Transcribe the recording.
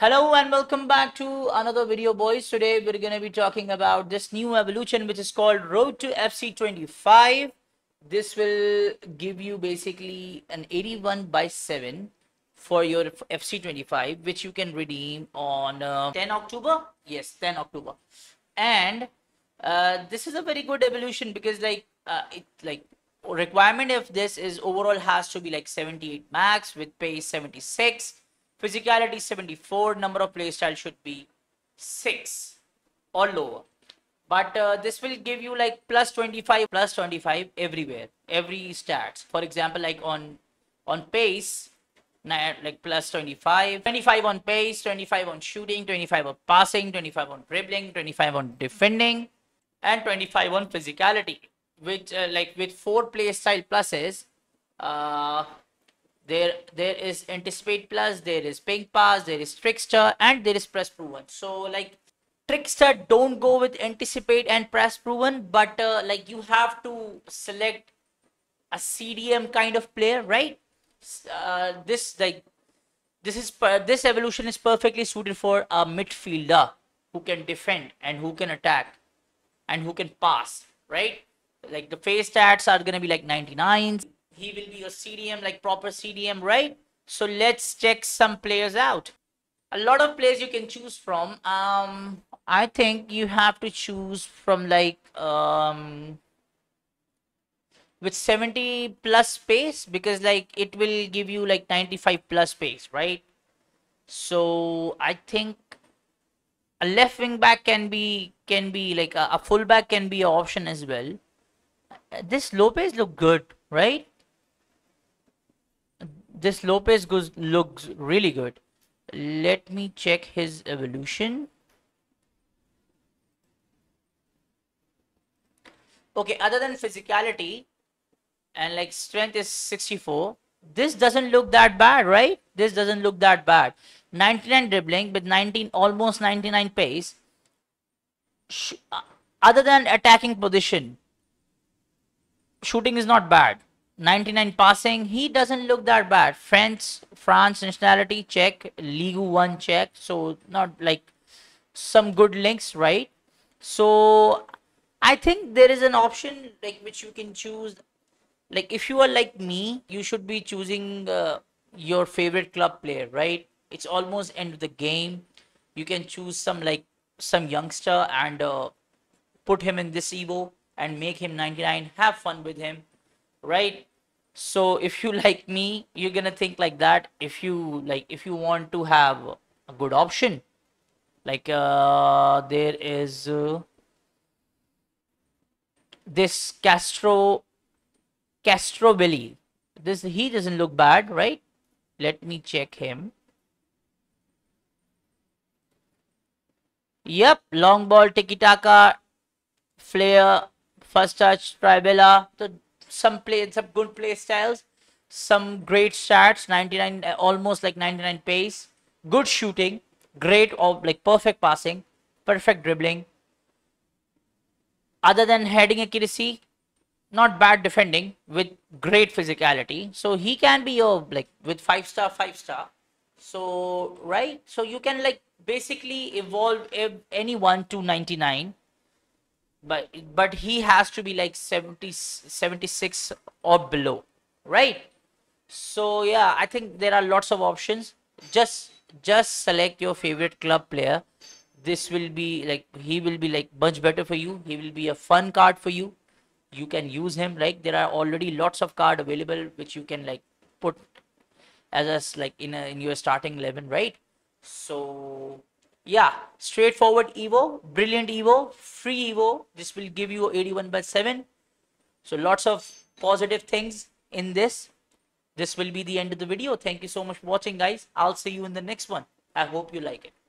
Hello and welcome back to another video boys. Today we're going to be talking about this new evolution which is called Road to FC25. This will give you basically an 81 by 7 for your FC25 which you can redeem on uh, 10 October. Yes, 10 October. And uh, this is a very good evolution because like uh, it like requirement of this is overall has to be like 78 max with pace 76 Physicality 74, number of playstyle should be 6 or lower. But uh, this will give you like plus 25, plus 25 everywhere, every stats. For example, like on on pace, like plus 25, 25 on pace, 25 on shooting, 25 on passing, 25 on dribbling, 25 on defending, and 25 on physicality. Which uh, like with four playstyle pluses, uh, there there is anticipate plus there is ping pass there is trickster and there is press proven so like trickster don't go with anticipate and press proven but uh, like you have to select a cdm kind of player right uh, this like this is this evolution is perfectly suited for a midfielder who can defend and who can attack and who can pass right like the face stats are gonna be like 99s he will be your CDM, like proper CDM, right? So let's check some players out. A lot of players you can choose from. Um, I think you have to choose from like um, with 70 plus pace because like it will give you like 95 plus pace, right? So I think a left wing back can be can be like a, a full back can be an option as well. Uh, this Lopez look good, right? This Lopez goes, looks really good. Let me check his evolution. Okay, other than physicality and like strength is 64, this doesn't look that bad, right? This doesn't look that bad. 99 dribbling with 19, almost 99 pace. Uh, other than attacking position, shooting is not bad. 99 passing. He doesn't look that bad. France, France nationality, Check. League 1 Check. So not like some good links, right? So I think there is an option like which you can choose. Like if you are like me, you should be choosing uh, your favorite club player, right? It's almost end of the game. You can choose some like some youngster and uh, put him in this Evo and make him 99. Have fun with him, right? so if you like me you're gonna think like that if you like if you want to have a good option like uh, there is uh, this castro castro billy this he doesn't look bad right let me check him yep long ball tiki taka flare first touch tribella so some play some good play styles, some great stats, 99 uh, almost like 99 pace, good shooting, great or uh, like perfect passing, perfect dribbling. Other than heading accuracy, not bad defending with great physicality. So he can be your uh, like with five star, five star. So right, so you can like basically evolve anyone to 99 but but he has to be like 70 76 or below right so yeah i think there are lots of options just just select your favorite club player this will be like he will be like much better for you he will be a fun card for you you can use him like there are already lots of card available which you can like put as us like in a in your starting 11 right so yeah straightforward evo brilliant evo free evo this will give you 81 by 7 so lots of positive things in this this will be the end of the video thank you so much for watching guys i'll see you in the next one i hope you like it